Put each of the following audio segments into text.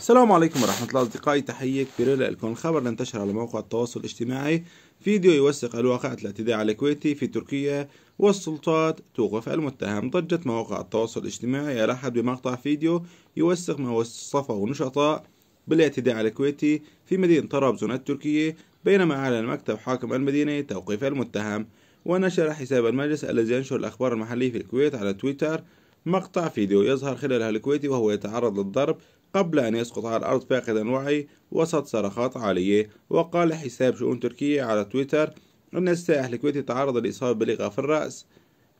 السلام عليكم ورحمة الله أصدقائي تحية كبيرة لكم الخبر انتشر على موقع التواصل الاجتماعي فيديو يوثق الواقعة الاعتداء على الكويتي في تركيا والسلطات توقف المتهم ضجت مواقع التواصل الاجتماعي الأحد بمقطع فيديو يوثق ما وصفه النشطاء بالاعتداء على الكويتي في مدينة طرابزون التركية بينما أعلن مكتب حاكم المدينة توقيف المتهم ونشر حساب المجلس الذي ينشر الأخبار المحلية في الكويت على تويتر مقطع فيديو يظهر خلالها الكويتي وهو يتعرض للضرب قبل أن يسقط على الأرض فاقدا وعي وسط صرخات عالية وقال حساب شؤون تركيا على تويتر أن السائح الكويتي تعرض لإصابة بلغة في الرأس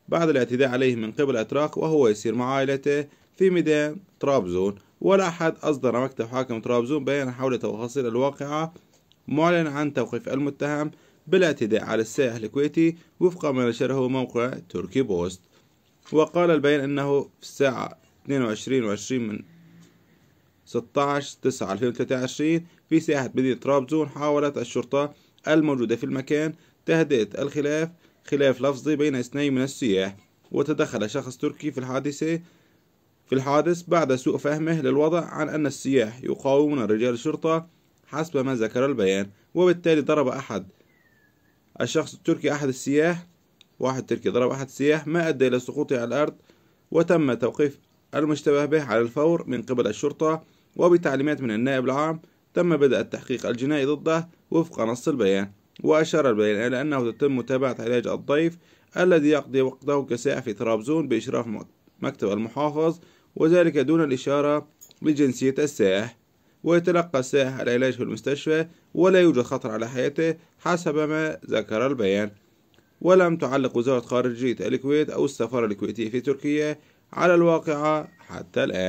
بعد الاعتداء عليه من قبل الأتراك وهو يسير مع عائلته في ميدان طرابزون ولا أحد أصدر مكتب حاكم طرابزون بيان حول تفاصيل الواقعة معلن عن توقيف المتهم بالاعتداء على السائح الكويتي وفق ما نشره موقع تركي بوست وقال البيان أنه في الساعة 22 من 16 9 2023 في ساحة مدينة طرابزون حاولت الشرطة الموجودة في المكان تهدئة الخلاف خلاف لفظي بين اثنين من السياح وتدخل شخص تركي في الحادثة في الحادث بعد سوء فهمه للوضع عن أن السياح يقاومون رجال الشرطة حسب ما ذكر البيان وبالتالي ضرب أحد الشخص التركي أحد السياح واحد تركي ضرب أحد السياح ما أدى إلى سقوطه على الأرض وتم توقيف المشتبه به على الفور من قبل الشرطة وبتعليمات من النائب العام تم بدء التحقيق الجنائي ضده وفق نص البيان وأشار البيان إلى أنه تتم متابعة علاج الضيف الذي يقضي وقته كسائح في طرابزون بإشراف مكتب المحافظ وذلك دون الإشارة لجنسية السائح ويتلقى السائح العلاج في المستشفى ولا يوجد خطر على حياته حسب ما ذكر البيان ولم تعلق وزارة خارجية الكويت أو السفارة الكويتية في تركيا على الواقعة حتى الآن